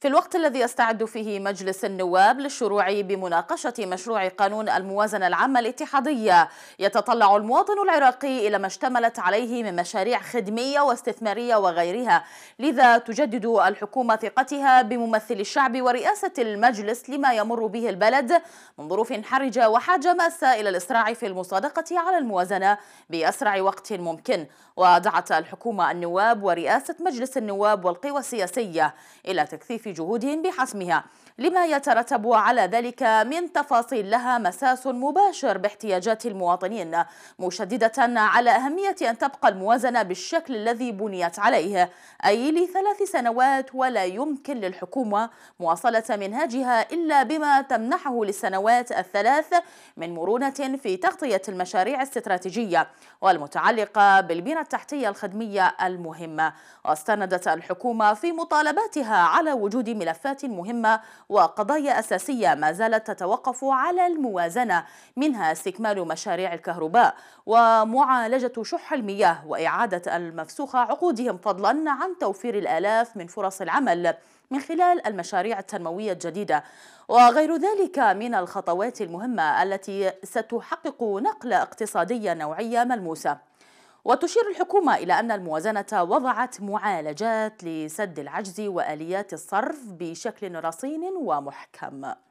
في الوقت الذي يستعد فيه مجلس النواب للشروع بمناقشة مشروع قانون الموازنة العامة الاتحادية يتطلع المواطن العراقي إلى ما اشتملت عليه من مشاريع خدمية واستثمارية وغيرها لذا تجدد الحكومة ثقتها بممثل الشعب ورئاسة المجلس لما يمر به البلد من ظروف حرجة وحاجة ماسة إلى الإسراع في المصادقة على الموازنة بأسرع وقت ممكن ودعت الحكومة النواب ورئاسة مجلس النواب والقوى السياسية إلى تكثيف في جهودهم بحسمها لما يترتب على ذلك من تفاصيل لها مساس مباشر باحتياجات المواطنين مشددة على أهمية أن تبقى الموازنة بالشكل الذي بنيت عليه أي لثلاث سنوات ولا يمكن للحكومة مواصلة منهاجها إلا بما تمنحه للسنوات الثلاث من مرونة في تغطية المشاريع الاستراتيجية والمتعلقة بالبنى التحتية الخدمية المهمة واستندت الحكومة في مطالباتها على وجود وجود ملفات مهمة وقضايا أساسية ما زالت تتوقف على الموازنة منها استكمال مشاريع الكهرباء ومعالجة شح المياه وإعادة المفسوخة عقودهم فضلا عن توفير الآلاف من فرص العمل من خلال المشاريع التنموية الجديدة وغير ذلك من الخطوات المهمة التي ستحقق نقلة اقتصادية نوعية ملموسة وتشير الحكومة إلى أن الموازنة وضعت معالجات لسد العجز وآليات الصرف بشكل رصين ومحكم